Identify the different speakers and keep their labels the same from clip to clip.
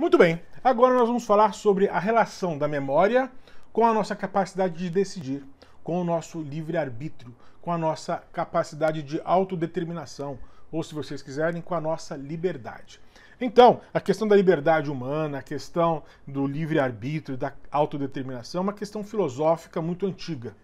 Speaker 1: Muito bem, agora nós vamos falar sobre a relação da memória com a nossa capacidade de decidir, com o nosso livre-arbítrio, com a nossa capacidade de autodeterminação, ou se vocês quiserem, com a nossa liberdade. Então, a questão da liberdade humana, a questão do livre-arbítrio, da autodeterminação, é uma questão filosófica muito antiga.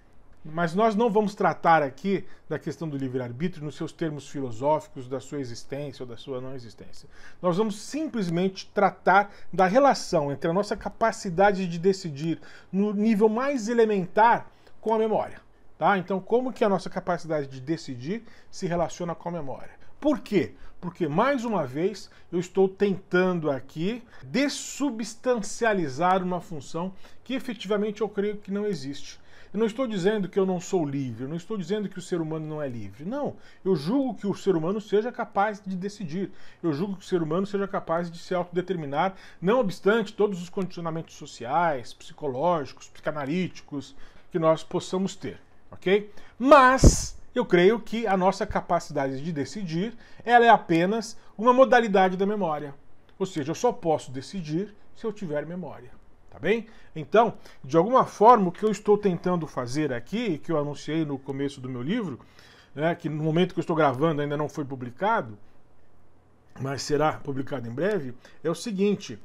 Speaker 1: Mas nós não vamos tratar aqui da questão do livre-arbítrio nos seus termos filosóficos, da sua existência ou da sua não existência. Nós vamos simplesmente tratar da relação entre a nossa capacidade de decidir no nível mais elementar com a memória. Tá? Então, como que a nossa capacidade de decidir se relaciona com a memória? Por quê? Porque, mais uma vez, eu estou tentando aqui dessubstancializar uma função que efetivamente eu creio que não existe. Eu não estou dizendo que eu não sou livre, eu não estou dizendo que o ser humano não é livre. Não, eu julgo que o ser humano seja capaz de decidir. Eu julgo que o ser humano seja capaz de se autodeterminar, não obstante todos os condicionamentos sociais, psicológicos, psicanalíticos que nós possamos ter, OK? Mas eu creio que a nossa capacidade de decidir, ela é apenas uma modalidade da memória. Ou seja, eu só posso decidir se eu tiver memória tá bem? Então, de alguma forma, o que eu estou tentando fazer aqui, que eu anunciei no começo do meu livro, né, que no momento que eu estou gravando ainda não foi publicado, mas será publicado em breve, é o seguinte: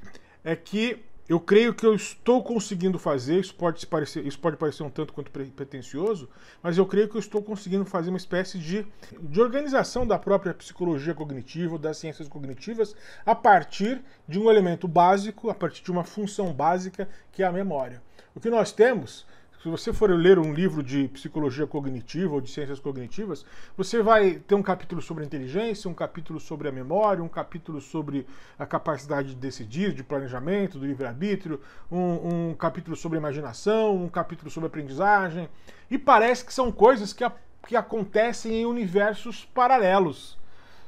Speaker 1: é que eu creio que eu estou conseguindo fazer, isso pode, parecer, isso pode parecer um tanto quanto pretencioso, mas eu creio que eu estou conseguindo fazer uma espécie de, de organização da própria psicologia cognitiva, das ciências cognitivas, a partir de um elemento básico, a partir de uma função básica, que é a memória. O que nós temos se você for ler um livro de psicologia cognitiva ou de ciências cognitivas, você vai ter um capítulo sobre inteligência, um capítulo sobre a memória, um capítulo sobre a capacidade de decidir, de planejamento, do livre-arbítrio, um, um, capítulo sobre imaginação, um capítulo sobre aprendizagem. E parece que são coisas que, a, que acontecem em universos paralelos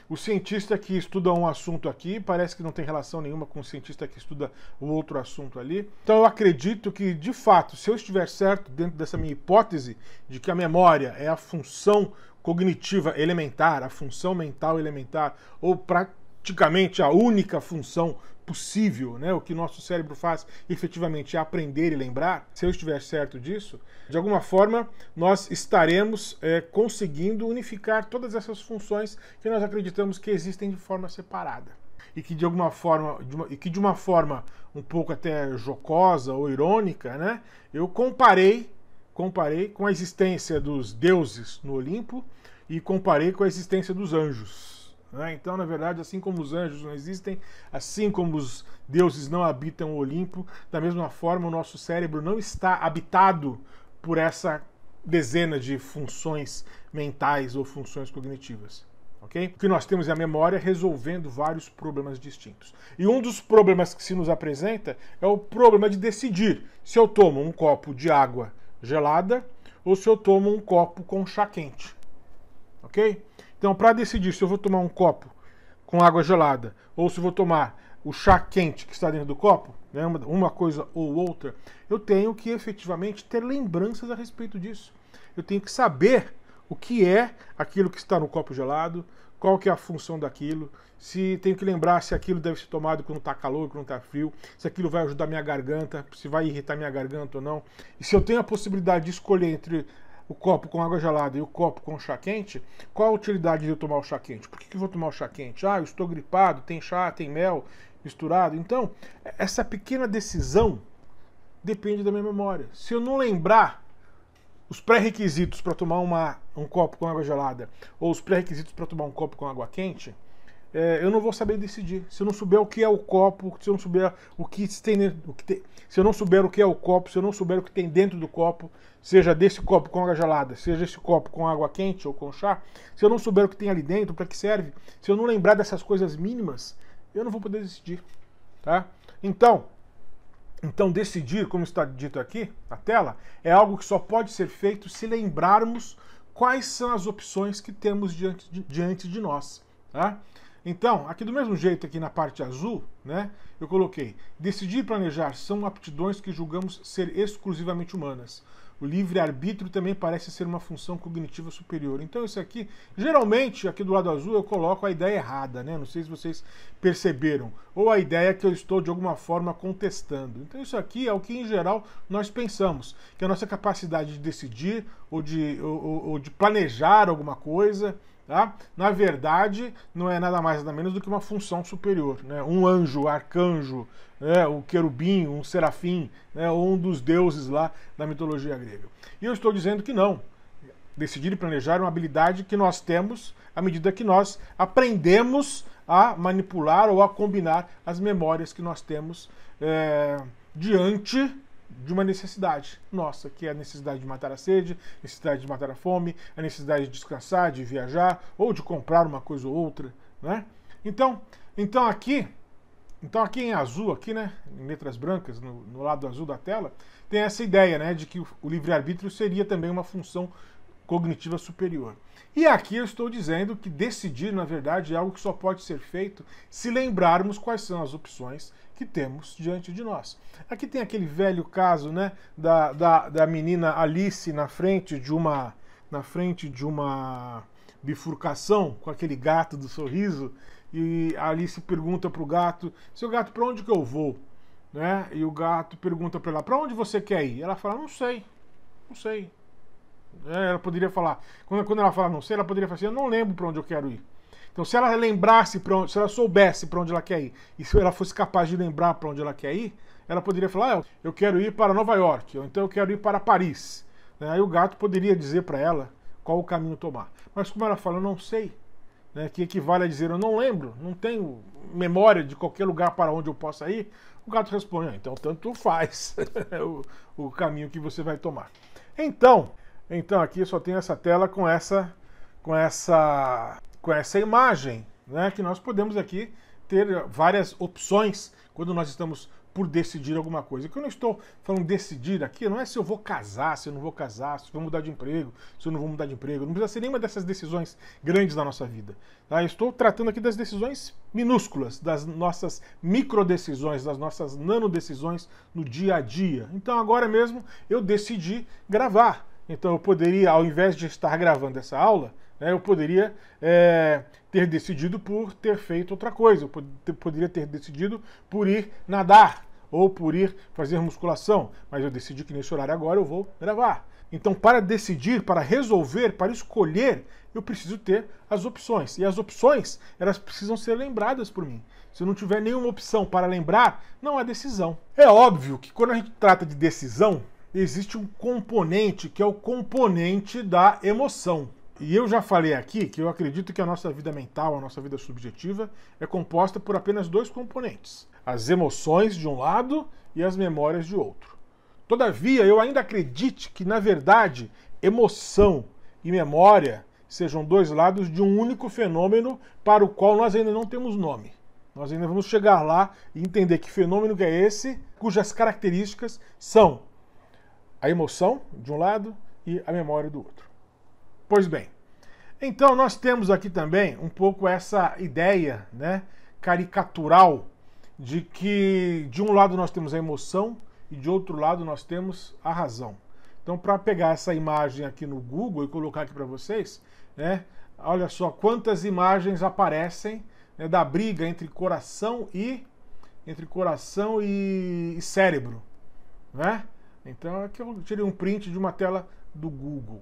Speaker 1: o cientista que estuda um assunto aqui parece que não tem relação nenhuma com o cientista que estuda o outro assunto ali. Então eu acredito que, de fato, se eu estiver certo dentro dessa minha hipótese de que a memória é a função cognitiva elementar, a função mental elementar, ou praticamente a única função possível, né? O que nosso cérebro faz efetivamente é aprender e lembrar. Se eu estiver certo disso, de alguma forma nós estaremos é, conseguindo unificar todas essas funções que nós acreditamos que existem de forma separada e que de alguma forma, de uma, e que de uma forma um pouco até jocosa ou irônica, né? Eu comparei, comparei com a existência dos deuses no Olimpo e comparei com a existência dos anjos. Né? Então, na verdade, assim como os anjos não existem, assim como os deuses não habitam o Olimpo, da mesma forma o nosso cérebro não está habitado por essa dezena de funções mentais ou funções cognitivas. Okay? O que nós temos é a memória resolvendo vários problemas distintos. E um dos problemas que se nos apresenta é o problema de decidir se eu tomo um copo de água gelada ou se eu tomo um copo com chá quente. Ok? Então, para decidir se eu vou tomar um copo com água gelada ou se eu vou tomar o chá quente que está dentro do copo, né, uma coisa ou outra, eu tenho que efetivamente ter lembranças a respeito disso. Eu tenho que saber o que é aquilo que está no copo gelado, qual que é a função daquilo, se tenho que lembrar se aquilo deve ser tomado quando está calor, quando está frio, se aquilo vai ajudar minha garganta, se vai irritar minha garganta ou não. E se eu tenho a possibilidade de escolher entre o copo com água gelada e o copo com chá quente, qual a utilidade de eu tomar o chá quente? Por que, que eu vou tomar o chá quente? Ah, eu estou gripado, tem chá, tem mel misturado. Então, é, essa pequena decisão depende da minha memória. Se eu não lembrar os pré-requisitos para tomar uma, um copo com água gelada ou os pré-requisitos para tomar um copo com água quente, é, eu não vou saber decidir. Se eu não souber o que é o copo, se eu não souber o que tem dentro, que tem, se eu não souber o que é o copo, se eu não souber o que tem dentro do copo, seja desse copo com água gelada, seja esse copo com água quente ou com chá, se eu não souber o que tem ali dentro, para que serve, se eu não lembrar dessas coisas mínimas, eu não vou poder decidir, tá? Então, então decidir, como está dito aqui na tela, é algo que só pode ser feito se lembrarmos quais são as opções que temos diante de, diante de nós, tá? Então, aqui do mesmo jeito, aqui na parte azul, né, eu coloquei decidir e planejar são aptidões que julgamos ser exclusivamente humanas. O livre-arbítrio também parece ser uma função cognitiva superior. Então, isso aqui, geralmente, aqui do lado azul, eu coloco a ideia errada, né? Não sei se vocês perceberam. Ou a ideia que eu estou, de alguma forma, contestando. Então, isso aqui é o que, em geral, nós pensamos. Que a nossa capacidade de decidir ou de, ou, ou de planejar alguma coisa Tá? Na verdade, não é nada mais nada menos do que uma função superior. Né? Um anjo, arcanjo, né? um querubim, um serafim, né? ou um dos deuses lá da mitologia grega. E eu estou dizendo que não. Decidir e planejar é uma habilidade que nós temos à medida que nós aprendemos a manipular ou a combinar as memórias que nós temos é, diante de uma necessidade nossa, que é a necessidade de matar a sede, necessidade de matar a fome, a necessidade de descansar, de viajar ou de comprar uma coisa ou outra, né? Então, então aqui, então aqui em azul aqui, né, em letras brancas no, no lado azul da tela, tem essa ideia, né, de que o, o livre-arbítrio seria também uma função cognitiva superior. E aqui eu estou dizendo que decidir, na verdade, é algo que só pode ser feito se lembrarmos quais são as opções que temos diante de nós. Aqui tem aquele velho caso né, da, da, da menina Alice na frente de uma na frente de uma bifurcação com aquele gato do sorriso e a Alice pergunta para o gato: "Seu gato, para onde que eu vou?" Né? E o gato pergunta para ela: "Para onde você quer ir?" Ela fala: "Não sei, não sei." É, ela poderia falar, quando, quando ela fala não sei, ela poderia falar assim: eu não lembro para onde eu quero ir. Então, se ela lembrasse, onde, se ela soubesse para onde ela quer ir, e se ela fosse capaz de lembrar para onde ela quer ir, ela poderia falar: ah, eu quero ir para Nova York, ou então eu quero ir para Paris. Né, aí o gato poderia dizer para ela qual o caminho tomar. Mas como ela fala, eu não sei, né, que equivale a dizer eu não lembro, não tenho memória de qualquer lugar para onde eu possa ir, o gato responde: ah, então tanto faz é o, o caminho que você vai tomar. Então, então aqui só tem essa tela com essa com essa com essa imagem, né, que nós podemos aqui ter várias opções quando nós estamos por decidir alguma coisa. Que eu não estou falando decidir aqui, não é se eu vou casar, se eu não vou casar, se eu vou mudar de emprego, se eu não vou mudar de emprego. Não precisa ser nenhuma dessas decisões grandes da nossa vida. Tá? estou tratando aqui das decisões minúsculas, das nossas micro decisões, das nossas nanodecisões no dia a dia. Então agora mesmo eu decidi gravar. Então eu poderia, ao invés de estar gravando essa aula, né, eu poderia é, ter decidido por ter feito outra coisa. Eu pod poderia ter decidido por ir nadar ou por ir fazer musculação. Mas eu decidi que nesse horário agora eu vou gravar. Então, para decidir, para resolver, para escolher, eu preciso ter as opções. E as opções, elas precisam ser lembradas por mim. Se eu não tiver nenhuma opção para lembrar, não há decisão. É óbvio que quando a gente trata de decisão, existe um componente que é o componente da emoção. E eu já falei aqui que eu acredito que a nossa vida mental, a nossa vida subjetiva, é composta por apenas dois componentes: as emoções de um lado e as memórias de outro. Todavia, eu ainda acredite que, na verdade, emoção e memória sejam dois lados de um único fenômeno para o qual nós ainda não temos nome. Nós ainda vamos chegar lá e entender que fenômeno que é esse, cujas características são a emoção de um lado e a memória do outro. Pois bem, então nós temos aqui também um pouco essa ideia né, caricatural de que de um lado nós temos a emoção e de outro lado nós temos a razão. Então, para pegar essa imagem aqui no Google e colocar aqui para vocês, né, olha só quantas imagens aparecem né, da briga entre coração e entre coração e, e cérebro, né? Então aqui é eu tirei um print de uma tela do Google.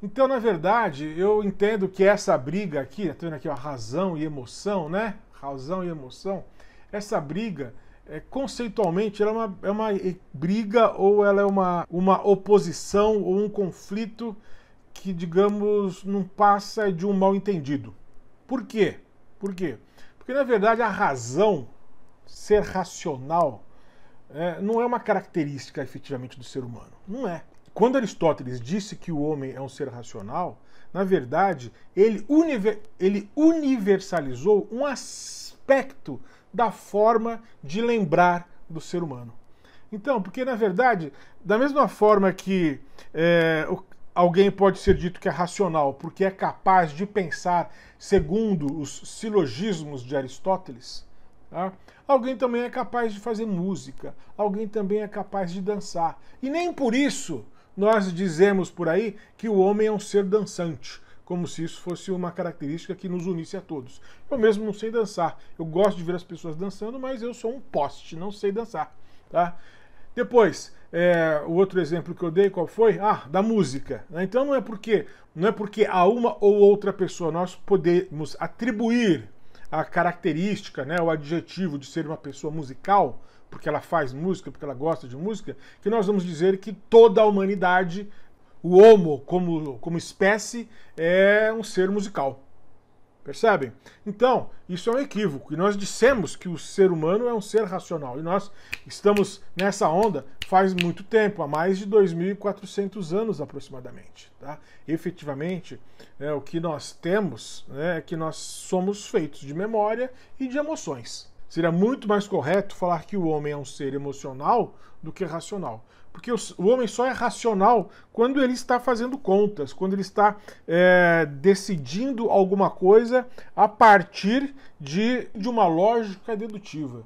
Speaker 1: Então, na verdade, eu entendo que essa briga aqui, tá vendo aqui a razão e emoção, né? Razão e emoção. Essa briga, é, conceitualmente, ela é uma, é uma briga ou ela é uma, uma oposição ou um conflito que, digamos, não passa de um mal entendido. Por quê? Por quê? Porque, na verdade, a razão, ser racional, é, não é uma característica efetivamente do ser humano. Não é. Quando Aristóteles disse que o homem é um ser racional, na verdade, ele, univer, ele universalizou um aspecto da forma de lembrar do ser humano. Então, porque na verdade, da mesma forma que é, alguém pode ser dito que é racional, porque é capaz de pensar segundo os silogismos de Aristóteles, Tá? Alguém também é capaz de fazer música, alguém também é capaz de dançar. E nem por isso nós dizemos por aí que o homem é um ser dançante, como se isso fosse uma característica que nos unisse a todos. Eu mesmo não sei dançar. Eu gosto de ver as pessoas dançando, mas eu sou um poste, não sei dançar. Tá? Depois, é, o outro exemplo que eu dei, qual foi? Ah, da música. Né? Então não é porque não é porque a uma ou outra pessoa nós podemos atribuir a característica, né, o adjetivo de ser uma pessoa musical, porque ela faz música, porque ela gosta de música, que nós vamos dizer que toda a humanidade, o homo como, como espécie, é um ser musical. Percebem? Então, isso é um equívoco. E nós dissemos que o ser humano é um ser racional. E nós estamos nessa onda faz muito tempo, há mais de 2.400 anos aproximadamente. Tá? Efetivamente, é o que nós temos né, é que nós somos feitos de memória e de emoções. Seria muito mais correto falar que o homem é um ser emocional do que racional. Porque o homem só é racional quando ele está fazendo contas, quando ele está é, decidindo alguma coisa a partir de, de uma lógica dedutiva.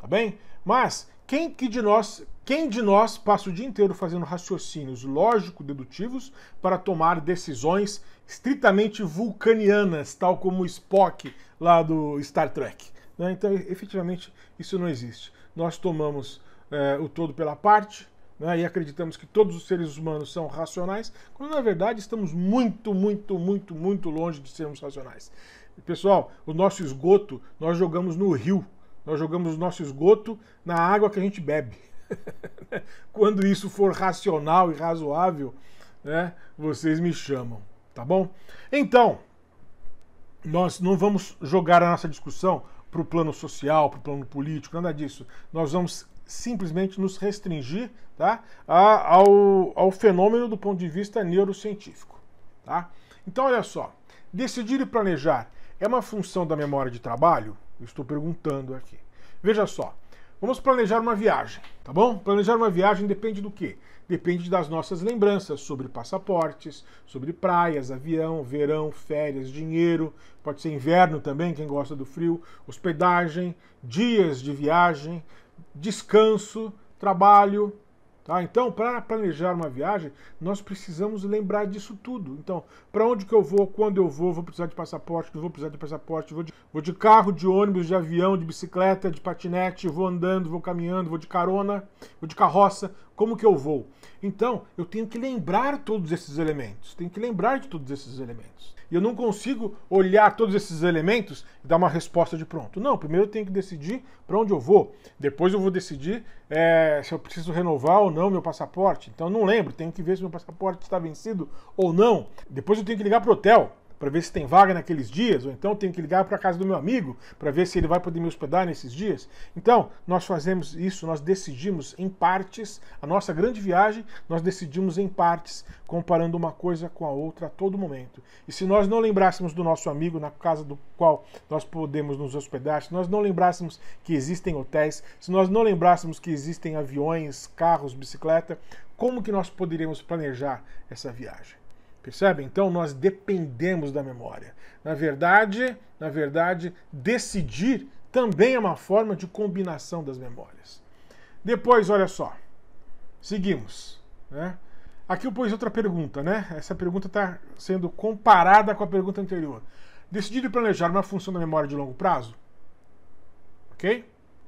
Speaker 1: Tá bem? Mas quem que de nós, quem de nós passa o dia inteiro fazendo raciocínios lógico-dedutivos para tomar decisões estritamente vulcanianas, tal como Spock lá do Star Trek? Né? Então, efetivamente, isso não existe. Nós tomamos é, o todo pela parte, né, e acreditamos que todos os seres humanos são racionais, quando na verdade estamos muito, muito, muito, muito longe de sermos racionais. pessoal, o nosso esgoto nós jogamos no rio, nós jogamos o nosso esgoto na água que a gente bebe. quando isso for racional e razoável, né, vocês me chamam, tá bom? Então, nós não vamos jogar a nossa discussão para o plano social, para o plano político, nada disso. Nós vamos simplesmente nos restringir tá, a, ao, ao fenômeno do ponto de vista neurocientífico. Tá? Então, olha só, decidir e planejar é uma função da memória de trabalho? estou perguntando aqui. Veja só, vamos planejar uma viagem, tá bom? Planejar uma viagem depende do quê? Depende das nossas lembranças sobre passaportes, sobre praias, avião, verão, férias, dinheiro, pode ser inverno também, quem gosta do frio, hospedagem, dias de viagem, descanso, trabalho. Tá? Então, para planejar uma viagem, nós precisamos lembrar disso tudo. Então, para onde que eu vou, quando eu vou, vou precisar de passaporte, não vou precisar de passaporte, vou de, vou de carro, de ônibus, de avião, de bicicleta, de patinete, vou andando, vou caminhando, vou de carona, vou de carroça, como que eu vou? Então, eu tenho que lembrar todos esses elementos, tenho que lembrar de todos esses elementos e eu não consigo olhar todos esses elementos e dar uma resposta de pronto. Não, primeiro eu tenho que decidir para onde eu vou. Depois eu vou decidir é, se eu preciso renovar ou não meu passaporte. Então não lembro, tenho que ver se meu passaporte está vencido ou não. Depois eu tenho que ligar para o hotel para ver se tem vaga naqueles dias, ou então tenho que ligar para a casa do meu amigo para ver se ele vai poder me hospedar nesses dias. Então, nós fazemos isso, nós decidimos em partes, a nossa grande viagem, nós decidimos em partes, comparando uma coisa com a outra a todo momento. E se nós não lembrássemos do nosso amigo na casa do qual nós podemos nos hospedar, se nós não lembrássemos que existem hotéis, se nós não lembrássemos que existem aviões, carros, bicicleta, como que nós poderíamos planejar essa viagem? Percebe? Então nós dependemos da memória. Na verdade, na verdade, decidir também é uma forma de combinação das memórias. Depois, olha só. Seguimos, né? Aqui eu pus outra pergunta, né? Essa pergunta está sendo comparada com a pergunta anterior. Decidir e planejar uma função da memória de longo prazo? Ok?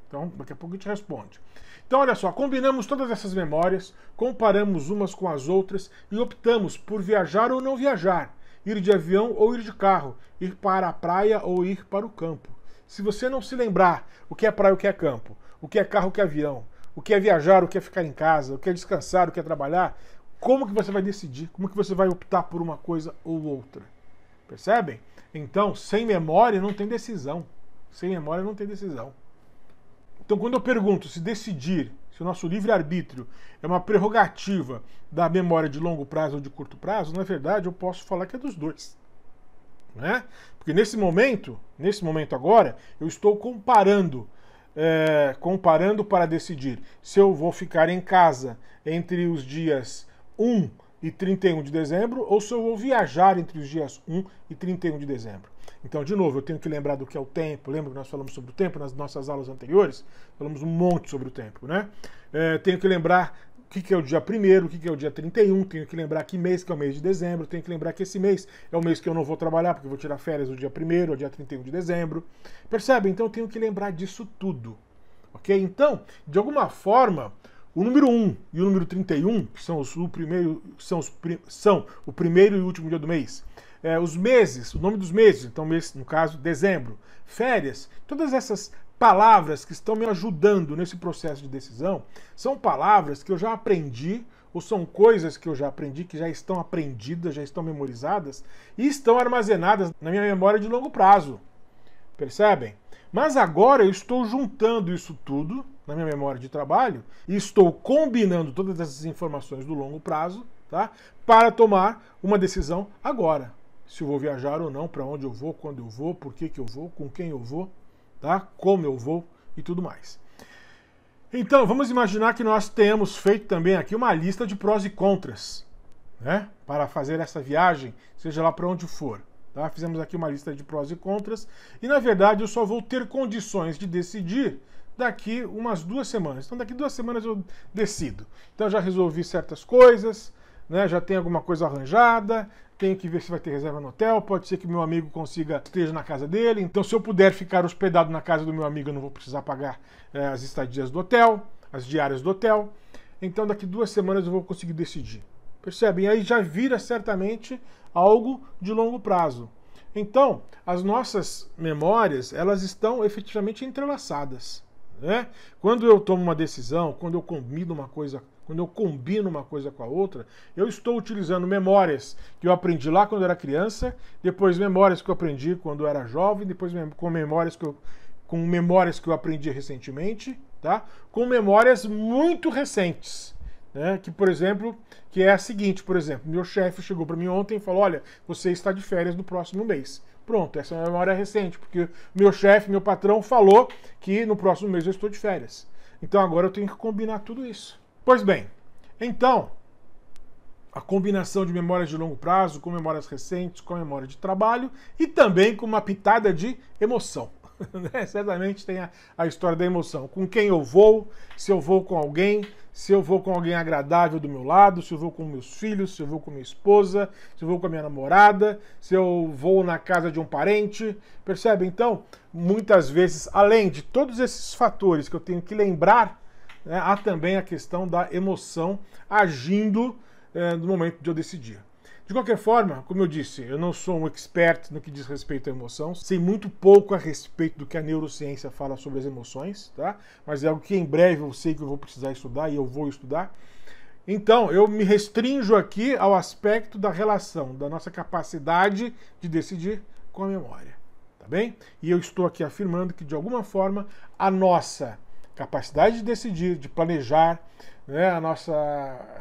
Speaker 1: Então, daqui a pouco a gente responde. Então, olha só, combinamos todas essas memórias, comparamos umas com as outras e optamos por viajar ou não viajar, ir de avião ou ir de carro, ir para a praia ou ir para o campo. Se você não se lembrar o que é praia, o que é campo, o que é carro, o que é avião, o que é viajar, o que é ficar em casa, o que é descansar, o que é trabalhar, como que você vai decidir? Como que você vai optar por uma coisa ou outra? Percebem? Então, sem memória não tem decisão. Sem memória não tem decisão. Então, quando eu pergunto se decidir se o nosso livre-arbítrio é uma prerrogativa da memória de longo prazo ou de curto prazo, na verdade eu posso falar que é dos dois. Né? Porque nesse momento, nesse momento agora, eu estou comparando, é, comparando para decidir se eu vou ficar em casa entre os dias 1 e 31 de dezembro ou se eu vou viajar entre os dias 1 e 31 de dezembro. Então, de novo, eu tenho que lembrar do que é o tempo. Lembra que nós falamos sobre o tempo nas nossas aulas anteriores? Falamos um monte sobre o tempo, né? É, tenho que lembrar o que, é o dia 1 o que, é o dia 31, é tenho que lembrar que mês que é o mês de dezembro, tenho que lembrar que esse mês é o mês que eu não vou trabalhar, porque eu vou tirar férias é o dia 1 o dia 31 de dezembro. Percebe? Então eu tenho que lembrar disso tudo. Ok? Então, de alguma forma, o número 1 e o número 31, que são, os, o primeiro, são, os, são o primeiro e último dia do mês, é, os meses, o nome dos meses, então mês, no caso, dezembro, férias, todas essas palavras que estão me ajudando nesse processo de decisão são palavras que eu já aprendi ou são coisas que eu já aprendi, que já estão aprendidas, já estão memorizadas e estão armazenadas na minha memória de longo prazo. Percebem? Mas agora eu estou juntando isso tudo na minha memória de trabalho e estou combinando todas essas informações do longo prazo tá? para tomar uma decisão agora se eu vou viajar ou não, para onde eu vou, quando eu vou, por que, que eu vou, com quem eu vou, tá? como eu vou e tudo mais. Então, vamos imaginar que nós temos feito também aqui uma lista de prós e contras né? para fazer essa viagem, seja lá para onde for. Tá? Fizemos aqui uma lista de prós e contras e, na verdade, eu só vou ter condições de decidir daqui umas duas semanas. Então, daqui duas semanas eu decido. Então, já resolvi certas coisas, né? já tem alguma coisa arranjada, tenho que ver se vai ter reserva no hotel, pode ser que meu amigo consiga esteja na casa dele. Então, se eu puder ficar hospedado na casa do meu amigo, eu não vou precisar pagar é, as estadias do hotel, as diárias do hotel. Então, daqui duas semanas eu vou conseguir decidir. Percebem? Aí já vira certamente algo de longo prazo. Então, as nossas memórias, elas estão efetivamente entrelaçadas. Né? Quando eu tomo uma decisão, quando eu combino uma coisa quando eu combino uma coisa com a outra, eu estou utilizando memórias que eu aprendi lá quando eu era criança, depois memórias que eu aprendi quando eu era jovem, depois com memórias que eu, com memórias que eu aprendi recentemente, tá? Com memórias muito recentes. Né? Que, por exemplo, que é a seguinte, por exemplo, meu chefe chegou para mim ontem e falou: "Olha, você está de férias no próximo mês". Pronto, essa é uma memória recente, porque meu chefe, meu patrão falou que no próximo mês eu estou de férias. Então agora eu tenho que combinar tudo isso. Pois bem, então, a combinação de memórias de longo prazo com memórias recentes, com memória de trabalho e também com uma pitada de emoção. Né? Certamente tem a, a história da emoção. Com quem eu vou, se eu vou com alguém, se eu vou com alguém agradável do meu lado, se eu vou com meus filhos, se eu vou com minha esposa, se eu vou com a minha namorada, se eu vou na casa de um parente. Percebe? Então, muitas vezes, além de todos esses fatores que eu tenho que lembrar né, há também a questão da emoção agindo é, no momento de eu decidir. De qualquer forma, como eu disse, eu não sou um expert no que diz respeito à emoção, sei muito pouco a respeito do que a neurociência fala sobre as emoções, tá? Mas é algo que em breve eu sei que eu vou precisar estudar e eu vou estudar. Então, eu me restrinjo aqui ao aspecto da relação da nossa capacidade de decidir com a memória, tá bem? E eu estou aqui afirmando que de alguma forma a nossa capacidade de decidir, de planejar, né, a nossa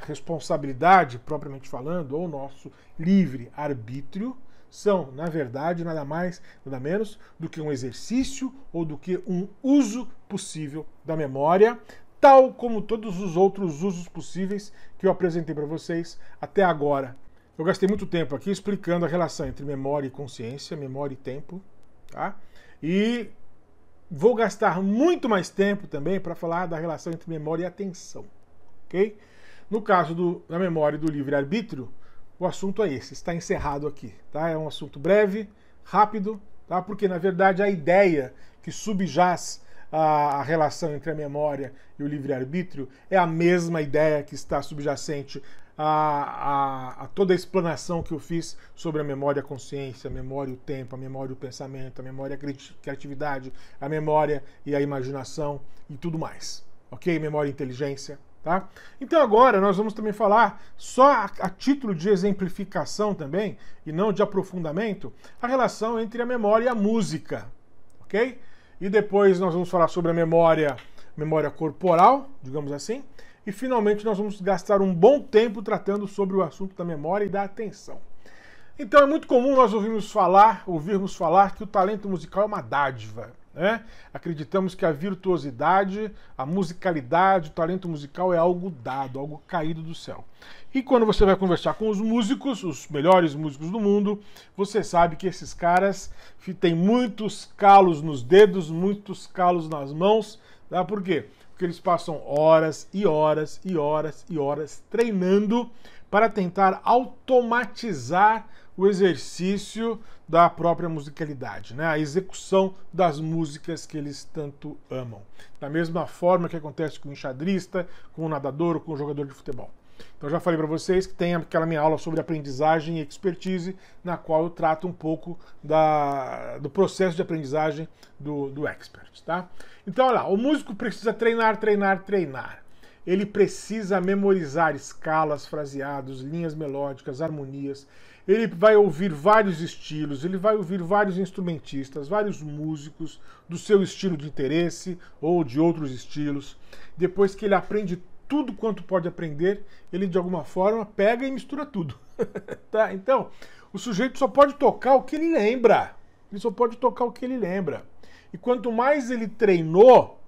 Speaker 1: responsabilidade, propriamente falando, ou o nosso livre arbítrio, são, na verdade, nada mais, nada menos do que um exercício ou do que um uso possível da memória, tal como todos os outros usos possíveis que eu apresentei para vocês até agora. Eu gastei muito tempo aqui explicando a relação entre memória e consciência, memória e tempo, tá? E vou gastar muito mais tempo também para falar da relação entre memória e atenção. Ok? No caso do, da memória e do livre-arbítrio, o assunto é esse, está encerrado aqui. Tá? É um assunto breve, rápido, tá? porque na verdade a ideia que subjaz a, relação entre a memória e o livre-arbítrio é a mesma ideia que está subjacente a, a, a, toda a explanação que eu fiz sobre a memória, a consciência, a memória, o tempo, a memória, o pensamento, a memória, a criatividade, a memória e a imaginação e tudo mais. Ok? Memória e inteligência. Tá? Então agora nós vamos também falar, só a, a título de exemplificação também, e não de aprofundamento, a relação entre a memória e a música. Ok? E depois nós vamos falar sobre a memória, memória corporal, digamos assim, e finalmente nós vamos gastar um bom tempo tratando sobre o assunto da memória e da atenção. Então é muito comum nós ouvirmos falar, ouvirmos falar que o talento musical é uma dádiva. Né? Acreditamos que a virtuosidade, a musicalidade, o talento musical é algo dado, algo caído do céu. E quando você vai conversar com os músicos, os melhores músicos do mundo, você sabe que esses caras têm muitos calos nos dedos, muitos calos nas mãos. Tá? Por quê? porque eles passam horas e horas e horas e horas treinando para tentar automatizar o exercício da própria musicalidade, né? a execução das músicas que eles tanto amam. Da mesma forma que acontece com o enxadrista, com o nadador ou com o jogador de futebol. Então já falei para vocês que tem aquela minha aula sobre aprendizagem e expertise, na qual eu trato um pouco da, do processo de aprendizagem do, do expert, tá? Então olha lá, o músico precisa treinar, treinar, treinar. Ele precisa memorizar escalas, fraseados, linhas melódicas, harmonias. Ele vai ouvir vários estilos, ele vai ouvir vários instrumentistas, vários músicos do seu estilo de interesse ou de outros estilos. Depois que ele aprende tudo quanto pode aprender, ele de alguma forma pega e mistura tudo. tá? Então, o sujeito só pode tocar o que ele lembra. Ele só pode tocar o que ele lembra. E quanto mais ele treinou,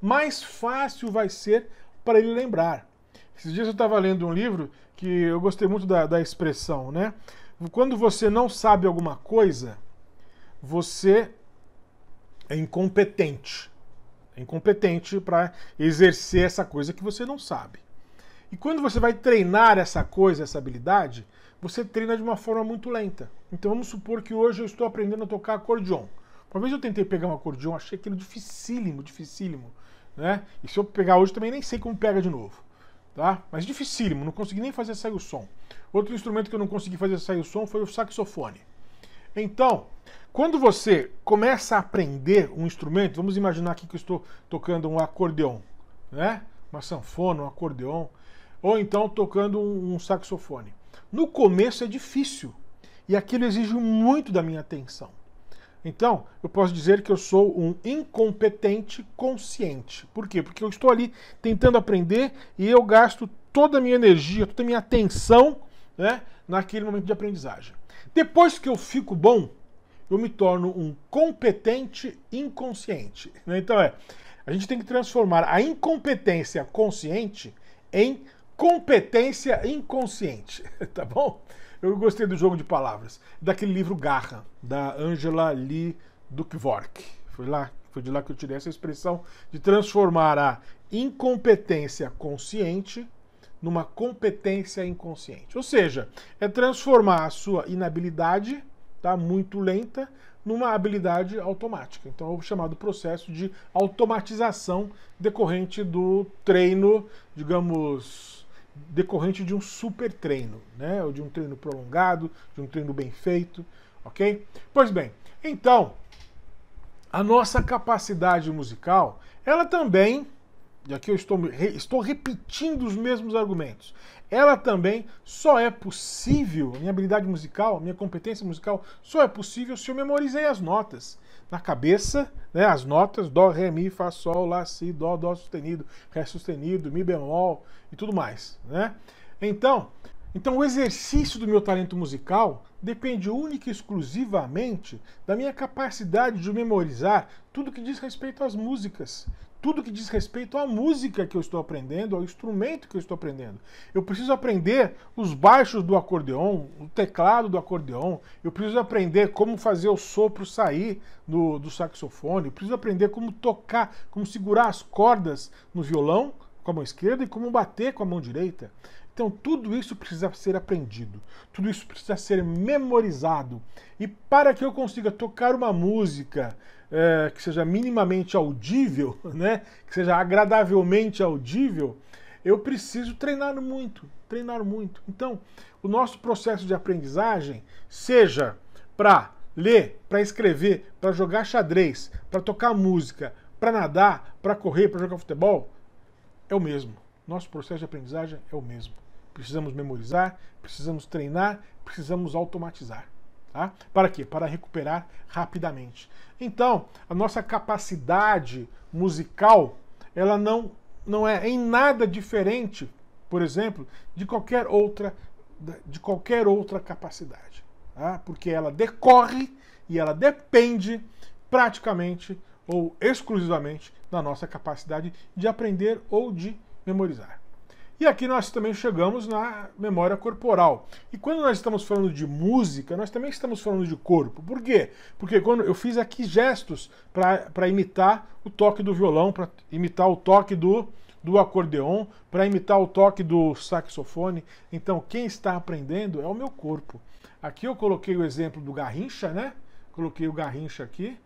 Speaker 1: mais fácil vai ser para ele lembrar. Esses dias eu estava lendo um livro que eu gostei muito da, da expressão, né? Quando você não sabe alguma coisa, você é incompetente é incompetente para exercer essa coisa que você não sabe. E quando você vai treinar essa coisa, essa habilidade, você treina de uma forma muito lenta. Então vamos supor que hoje eu estou aprendendo a tocar acordeon. Uma vez eu tentei pegar um acordeon, achei aquilo dificílimo, dificílimo. Né? E se eu pegar hoje também nem sei como pega de novo. Tá? Mas dificílimo, não consegui nem fazer sair o som. Outro instrumento que eu não consegui fazer sair o som foi o saxofone. Então, quando você começa a aprender um instrumento, vamos imaginar aqui que eu estou tocando um acordeon, né? Uma sanfona, um acordeon, ou então tocando um saxofone. No começo é difícil e aquilo exige muito da minha atenção. Então, eu posso dizer que eu sou um incompetente consciente. Por quê? Porque eu estou ali tentando aprender e eu gasto toda a minha energia, toda a minha atenção né, naquele momento de aprendizagem. Depois que eu fico bom, eu me torno um competente inconsciente. Né? Então é, a gente tem que transformar a incompetência consciente em competência inconsciente, tá bom? Eu gostei do jogo de palavras, daquele livro Garra, da Angela Lee Duckworth. Foi lá, foi de lá que eu tirei essa expressão de transformar a incompetência consciente numa competência inconsciente. Ou seja, é transformar a sua inabilidade, tá, muito lenta, numa habilidade automática. Então, é o chamado processo de automatização decorrente do treino, digamos, decorrente de um super treino, né? Ou de um treino prolongado, de um treino bem feito, ok? Pois bem, então, a nossa capacidade musical, ela também e aqui eu estou, estou repetindo os mesmos argumentos, ela também só é possível, minha habilidade musical, minha competência musical, só é possível se eu memorizei as notas. Na cabeça, né, as notas, Dó, Ré, Mi, Fá, Sol, Lá, Si, Dó, Dó sustenido, Ré sustenido, Mi bemol e tudo mais. Né? Então, então, o exercício do meu talento musical depende única e exclusivamente da minha capacidade de memorizar tudo que diz respeito às músicas, tudo que diz respeito à música que eu estou aprendendo, ao instrumento que eu estou aprendendo. Eu preciso aprender os baixos do acordeão o teclado do acordeão eu preciso aprender como fazer o sopro sair do, do saxofone, eu preciso aprender como tocar, como segurar as cordas no violão com a mão esquerda e como bater com a mão direita. Então, tudo isso precisa ser aprendido, tudo isso precisa ser memorizado. E para que eu consiga tocar uma música é, que seja minimamente audível, né? que seja agradavelmente audível, eu preciso treinar muito, treinar muito. Então, o nosso processo de aprendizagem, seja para ler, para escrever, para jogar xadrez, para tocar música, para nadar, para correr, para jogar futebol, é o mesmo. Nosso processo de aprendizagem é o mesmo. Precisamos memorizar, precisamos treinar, precisamos automatizar. Tá? Para quê? Para recuperar rapidamente. Então, a nossa capacidade musical, ela não, não é em nada diferente, por exemplo, de qualquer outra, de qualquer outra capacidade. Tá? Porque ela decorre e ela depende praticamente ou exclusivamente da nossa capacidade de aprender ou de memorizar. E aqui nós também chegamos na memória corporal. E quando nós estamos falando de música, nós também estamos falando de corpo. Por quê? Porque quando eu fiz aqui gestos para imitar o toque do violão, para imitar o toque do, do acordeon, para imitar o toque do saxofone. Então, quem está aprendendo é o meu corpo. Aqui eu coloquei o exemplo do Garrincha, né? Coloquei o Garrincha aqui.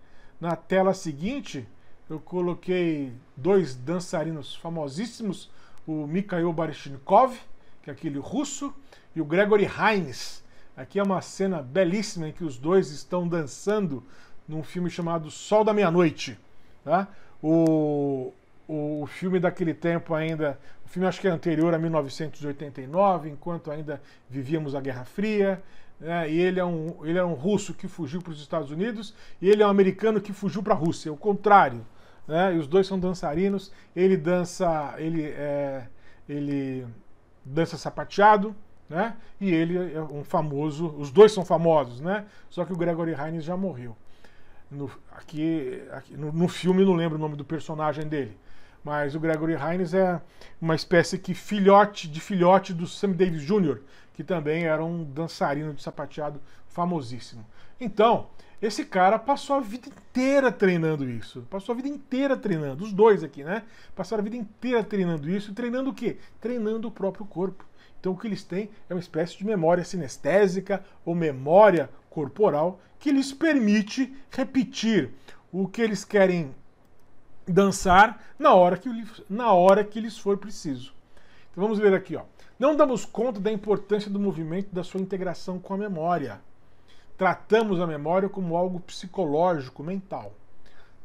Speaker 1: Na tela seguinte, eu coloquei dois dançarinos famosíssimos o Mikhail Baryshnikov, que é aquele russo, e o Gregory Hines. Aqui é uma cena belíssima em que os dois estão dançando num filme chamado Sol da Meia-Noite. Tá? O, o filme daquele tempo ainda, o filme acho que é anterior a 1989, enquanto ainda vivíamos a Guerra Fria. Né? E ele é, um, ele é um russo que fugiu para os Estados Unidos e ele é um americano que fugiu para a Rússia, é o contrário né? E os dois são dançarinos. Ele dança, ele é, ele dança sapateado, né? E ele é um famoso. Os dois são famosos, né? Só que o Gregory Hines já morreu. No, aqui, aqui no, no filme não lembro o nome do personagem dele. Mas o Gregory Hines é uma espécie que filhote de filhote do Sam Davis Jr., que também era um dançarino de sapateado famosíssimo. Então, esse cara passou a vida inteira treinando isso. Passou a vida inteira treinando. Os dois aqui, né? Passaram a vida inteira treinando isso. Treinando o quê? Treinando o próprio corpo. Então o que eles têm é uma espécie de memória sinestésica ou memória corporal que lhes permite repetir o que eles querem dançar na hora que, na hora que lhes for preciso. Então vamos ver aqui, ó. Não damos conta da importância do movimento da sua integração com a memória. Tratamos a memória como algo psicológico, mental.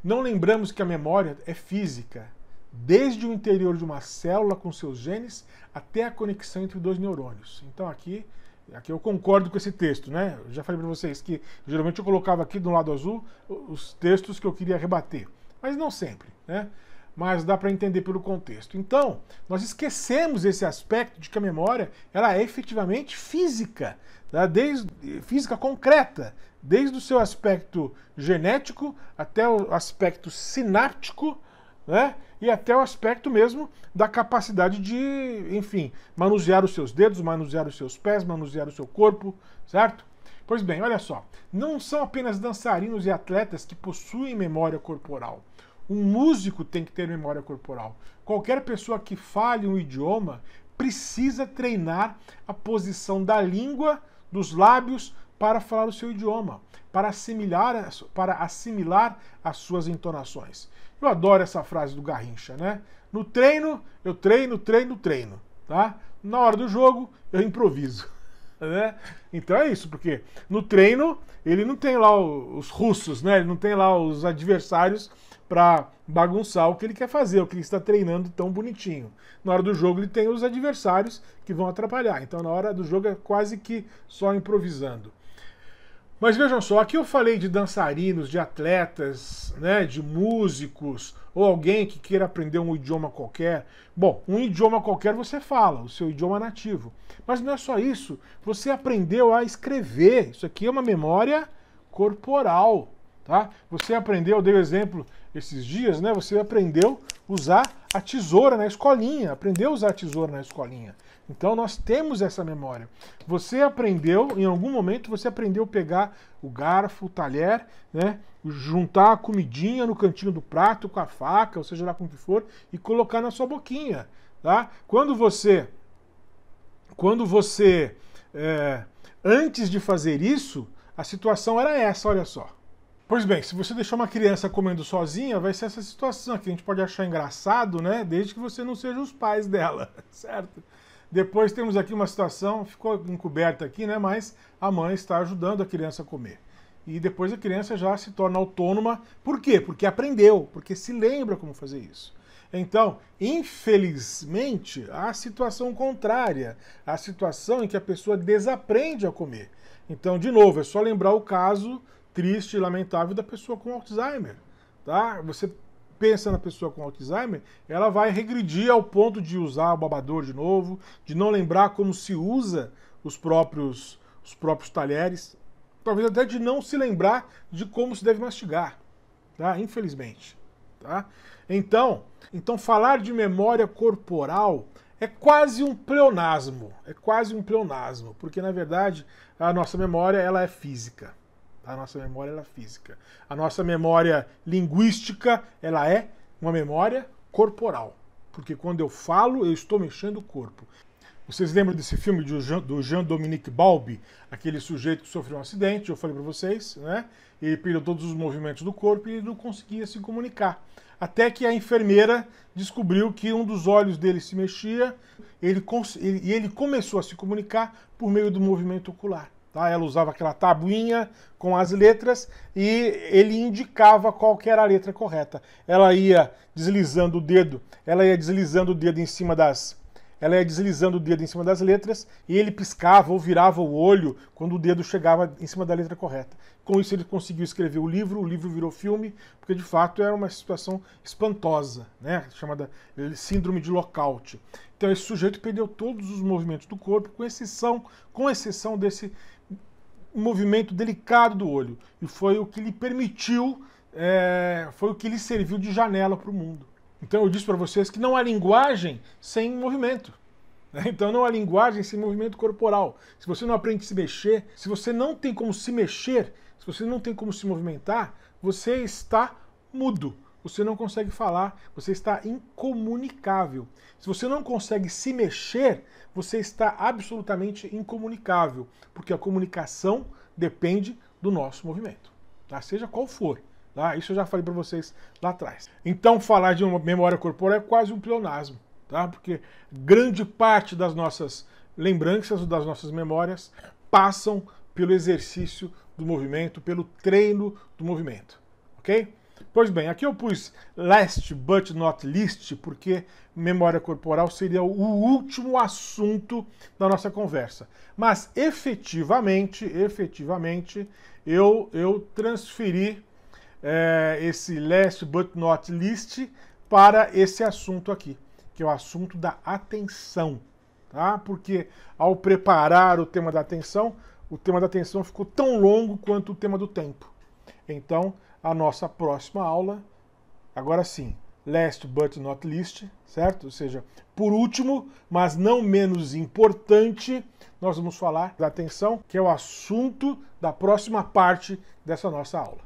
Speaker 1: Não lembramos que a memória é física, desde o interior de uma célula com seus genes até a conexão entre dois neurônios. Então aqui, aqui eu concordo com esse texto, né? Eu já falei para vocês que geralmente eu colocava aqui do lado azul os textos que eu queria rebater, mas não sempre, né? Mas dá para entender pelo contexto. Então, nós esquecemos esse aspecto de que a memória ela é efetivamente física né, desde física concreta, desde o seu aspecto genético até o aspecto sináptico, né, e até o aspecto mesmo da capacidade de, enfim, manusear os seus dedos, manusear os seus pés, manusear o seu corpo, certo? Pois bem, olha só, não são apenas dançarinos e atletas que possuem memória corporal. Um músico tem que ter memória corporal. Qualquer pessoa que fale um idioma precisa treinar a posição da língua dos lábios para falar o seu idioma, para assimilar, para assimilar as suas entonações. Eu adoro essa frase do Garrincha, né? No treino, eu treino, treino, treino, tá? Na hora do jogo, eu improviso. Né? Então é isso, porque no treino ele não tem lá os russos, né? Ele não tem lá os adversários para bagunçar o que ele quer fazer, o que ele está treinando tão bonitinho. Na hora do jogo ele tem os adversários que vão atrapalhar. Então na hora do jogo é quase que só improvisando. Mas vejam só, aqui eu falei de dançarinos, de atletas, né, de músicos, ou alguém que queira aprender um idioma qualquer. Bom, um idioma qualquer você fala, o seu idioma nativo. Mas não é só isso, você aprendeu a escrever. Isso aqui é uma memória corporal. Tá? Você aprendeu, eu dei o exemplo esses dias, né? Você aprendeu usar a tesoura na escolinha, aprendeu a usar a tesoura na escolinha. Então nós temos essa memória. Você aprendeu, em algum momento você aprendeu a pegar o garfo, o talher, né? juntar a comidinha no cantinho do prato com a faca, ou seja lá com o que for, e colocar na sua boquinha. Tá? Quando você, quando você, é, antes de fazer isso, a situação era essa, olha só. Pois bem, se você deixar uma criança comendo sozinha, vai ser essa situação que a gente pode achar engraçado, né? Desde que você não seja os pais dela, certo? Depois temos aqui uma situação, ficou encoberta aqui, né? Mas a mãe está ajudando a criança a comer. E depois a criança já se torna autônoma. Por quê? Porque aprendeu, porque se lembra como fazer isso. Então, infelizmente, há a situação contrária, a situação em que a pessoa desaprende a comer. Então, de novo, é só lembrar o caso triste e lamentável da pessoa com Alzheimer, tá? Você pensa na pessoa com Alzheimer, ela vai regredir ao ponto de usar o babador de novo, de não lembrar como se usa os próprios os próprios talheres, talvez até de não se lembrar de como se deve mastigar, tá? Infelizmente, tá? Então, então falar de memória corporal é quase um pleonasmo, é quase um pleonasmo, porque na verdade a nossa memória ela é física. Tá? A nossa memória ela é física. A nossa memória linguística ela é uma memória corporal. Porque quando eu falo, eu estou mexendo o corpo. Vocês lembram desse filme do Jean-Dominique Balbi, aquele sujeito que sofreu um acidente, eu falei para vocês, né? Ele perdeu todos os movimentos do corpo e ele não conseguia se comunicar. Até que a enfermeira descobriu que um dos olhos dele se mexia ele, e ele começou a se comunicar por meio do movimento ocular. Tá? Ela usava aquela tabuinha com as letras e ele indicava qual era a letra correta. Ela ia deslizando o dedo, ela ia deslizando o dedo em cima das ela ia deslizando o dedo em cima das letras e ele piscava ou virava o olho quando o dedo chegava em cima da letra correta. Com isso ele conseguiu escrever o livro, o livro virou filme, porque de fato era uma situação espantosa, né? chamada eh, síndrome de lockout. Então esse sujeito perdeu todos os movimentos do corpo, com exceção, com exceção desse um movimento delicado do olho. E foi o que lhe permitiu, é, foi o que lhe serviu de janela para o mundo. Então eu disse para vocês que não há linguagem sem movimento. Né? Então não há linguagem sem movimento corporal. Se você não aprende a se mexer, se você não tem como se mexer, se você não tem como se movimentar, você está mudo você não consegue falar, você está incomunicável. Se você não consegue se mexer, você está absolutamente incomunicável, porque a comunicação depende do nosso movimento, tá? seja qual for. Tá? Isso eu já falei para vocês lá atrás. Então, falar de uma memória corporal é quase um pleonasmo, tá? porque grande parte das nossas lembranças, das nossas memórias, passam pelo exercício do movimento, pelo treino do movimento. Ok? Pois bem, aqui eu pus last but not least, porque memória corporal seria o último assunto da nossa conversa. Mas efetivamente, efetivamente, eu, eu transferi é, esse last but not least para esse assunto aqui, que é o assunto da atenção. Tá? Porque ao preparar o tema da atenção, o tema da atenção ficou tão longo quanto o tema do tempo. Então, a nossa próxima aula. Agora sim, last but not least, certo? Ou seja, por último, mas não menos importante, nós vamos falar da atenção, que é o assunto da próxima parte dessa nossa aula.